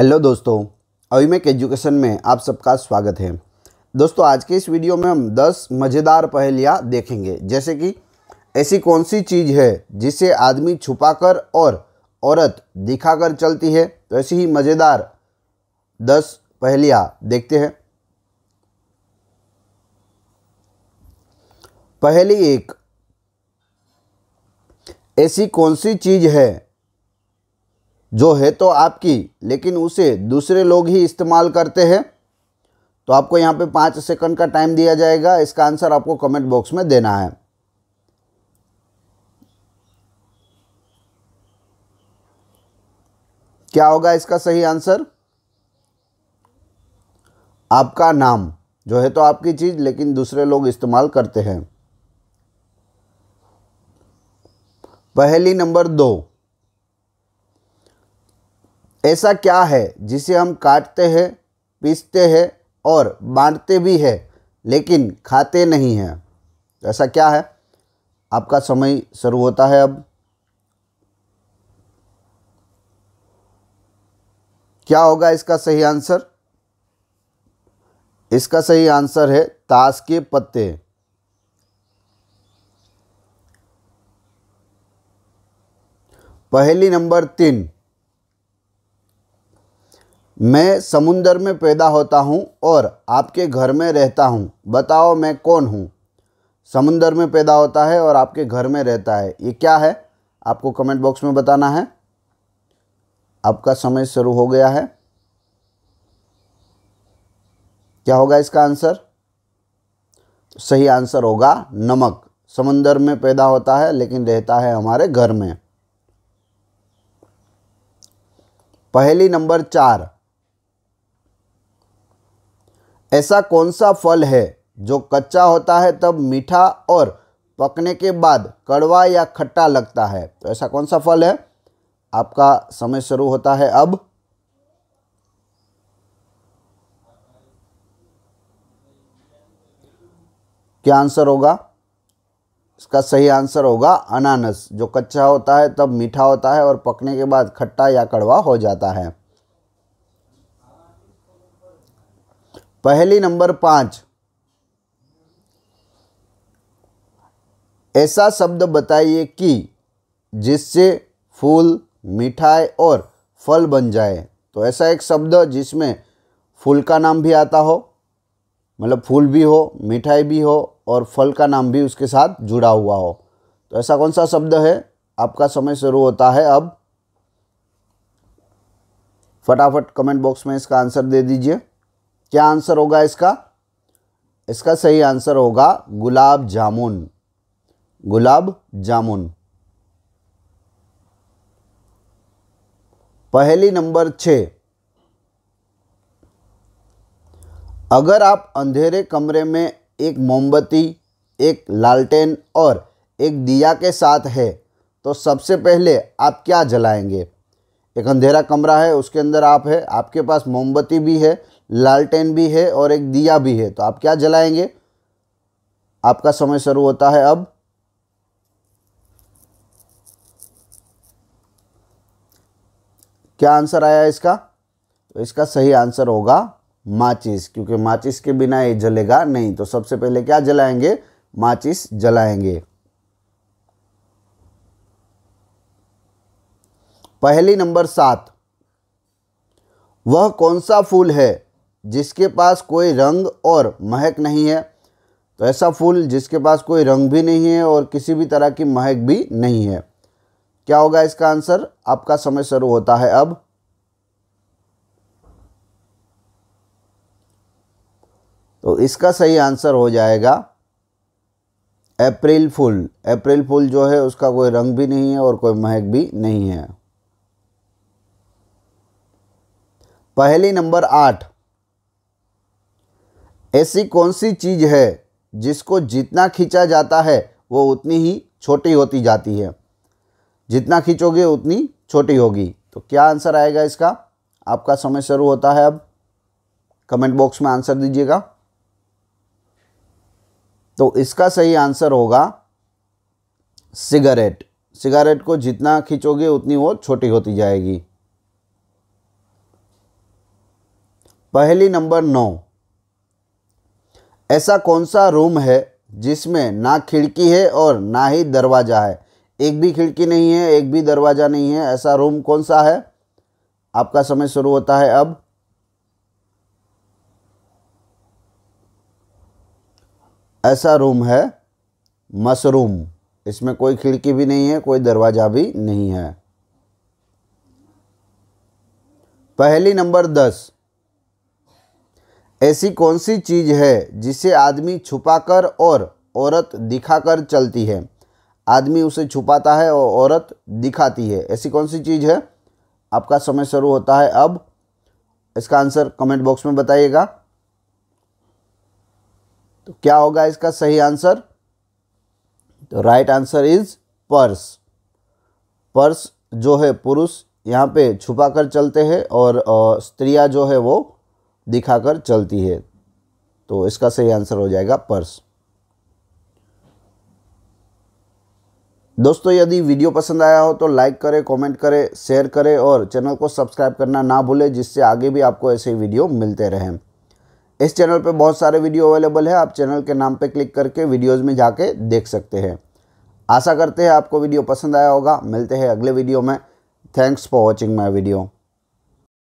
hello दोस्तों अविमेक education में आप सबका स्वागत है दोस्तों आज के इस वीडियो में हम 10 मज़ेदार पहेलियाँ देखेंगे जैसे कि ऐसी कौन सी चीज़ है जिसे आदमी छुपाकर और औरत दिखाकर चलती है तो ऐसी ही मज़ेदार 10 पहेलियाँ देखते हैं पहली एक ऐसी कौन सी चीज़ है जो है तो आपकी लेकिन उसे दूसरे लोग ही इस्तेमाल करते हैं तो आपको यहाँ पे पाँच सेकंड का टाइम दिया जाएगा इसका आंसर आपको कमेंट बॉक्स में देना है क्या होगा इसका सही आंसर आपका नाम जो है तो आपकी चीज़ लेकिन दूसरे लोग इस्तेमाल करते हैं पहली नंबर दो ऐसा क्या है जिसे हम काटते हैं पीसते हैं और बांटते भी हैं लेकिन खाते नहीं हैं ऐसा क्या है आपका समय शुरू होता है अब क्या होगा इसका सही आंसर इसका सही आंसर है ताश के पत्ते पहली नंबर तीन मैं समुंदर में पैदा होता हूँ और आपके घर में रहता हूँ बताओ मैं कौन हूँ समुंदर में पैदा होता है और आपके घर में रहता है ये क्या है आपको कमेंट बॉक्स में बताना है आपका समय शुरू हो गया है क्या होगा इसका आंसर सही आंसर होगा नमक समुंदर में पैदा होता है लेकिन रहता है हमारे घर में पहली नंबर चार ऐसा कौन सा फल है जो कच्चा होता है तब मीठा और पकने के बाद कड़वा या खट्टा लगता है तो ऐसा कौन सा फल है आपका समय शुरू होता है अब क्या आंसर होगा इसका सही आंसर होगा अनानस जो कच्चा होता है तब मीठा होता है और पकने के बाद खट्टा या कड़वा हो जाता है पहली नंबर पाँच ऐसा शब्द बताइए कि जिससे फूल मिठाई और फल बन जाए तो ऐसा एक शब्द जिसमें फूल का नाम भी आता हो मतलब फूल भी हो मिठाई भी हो और फल का नाम भी उसके साथ जुड़ा हुआ हो तो ऐसा कौन सा शब्द है आपका समय शुरू होता है अब फटाफट कमेंट बॉक्स में इसका आंसर दे दीजिए क्या आंसर होगा इसका इसका सही आंसर होगा गुलाब जामुन गुलाब जामुन पहली नंबर छ अगर आप अंधेरे कमरे में एक मोमबत्ती एक लालटेन और एक दिया के साथ है तो सबसे पहले आप क्या जलाएंगे एक अंधेरा कमरा है उसके अंदर आप है आपके पास मोमबत्ती भी है लालटेन भी है और एक दिया भी है तो आप क्या जलाएंगे आपका समय शुरू होता है अब क्या आंसर आया इसका तो इसका सही आंसर होगा माचिस क्योंकि माचिस के बिना ये जलेगा नहीं तो सबसे पहले क्या जलाएंगे माचिस जलाएंगे पहली नंबर सात वह कौन सा फूल है जिसके पास कोई रंग और महक नहीं है तो ऐसा फूल जिसके पास कोई रंग भी नहीं है और किसी भी तरह की महक भी नहीं है क्या होगा इसका आंसर आपका समय शुरू होता है अब तो इसका सही आंसर हो जाएगा अप्रैल फूल अप्रैल फूल जो है उसका कोई रंग भी नहीं है और कोई महक भी नहीं है पहली नंबर आठ ऐसी कौन सी चीज़ है जिसको जितना खींचा जाता है वो उतनी ही छोटी होती जाती है जितना खींचोगे उतनी छोटी होगी तो क्या आंसर आएगा इसका आपका समय शुरू होता है अब कमेंट बॉक्स में आंसर दीजिएगा तो इसका सही आंसर होगा सिगरेट सिगरेट को जितना खींचोगे उतनी वो छोटी होती जाएगी पहली नंबर नौ ऐसा कौन सा रूम है जिसमें ना खिड़की है और ना ही दरवाज़ा है एक भी खिड़की नहीं है एक भी दरवाज़ा नहीं है ऐसा रूम कौन सा है आपका समय शुरू होता है अब ऐसा रूम है मशरूम इसमें कोई खिड़की भी नहीं है कोई दरवाज़ा भी नहीं है पहली नंबर दस ऐसी कौन सी चीज़ है जिसे आदमी छुपाकर और औरत दिखाकर चलती है आदमी उसे छुपाता है और औरत दिखाती है ऐसी कौन सी चीज़ है आपका समय शुरू होता है अब इसका आंसर कमेंट बॉक्स में बताइएगा तो क्या होगा इसका सही आंसर तो राइट आंसर इज पर्स पर्स जो है पुरुष यहाँ पे छुपा कर चलते हैं और स्त्रियाँ जो है वो दिखाकर चलती है तो इसका सही आंसर हो जाएगा पर्स दोस्तों यदि वीडियो पसंद आया हो तो लाइक करें कमेंट करें शेयर करें और चैनल को सब्सक्राइब करना ना भूलें जिससे आगे भी आपको ऐसे वीडियो मिलते रहें इस चैनल पर बहुत सारे वीडियो अवेलेबल है आप चैनल के नाम पर क्लिक करके वीडियोज़ में जाके देख सकते हैं आशा करते हैं आपको वीडियो पसंद आया होगा मिलते हैं अगले वीडियो में thanks for watching my video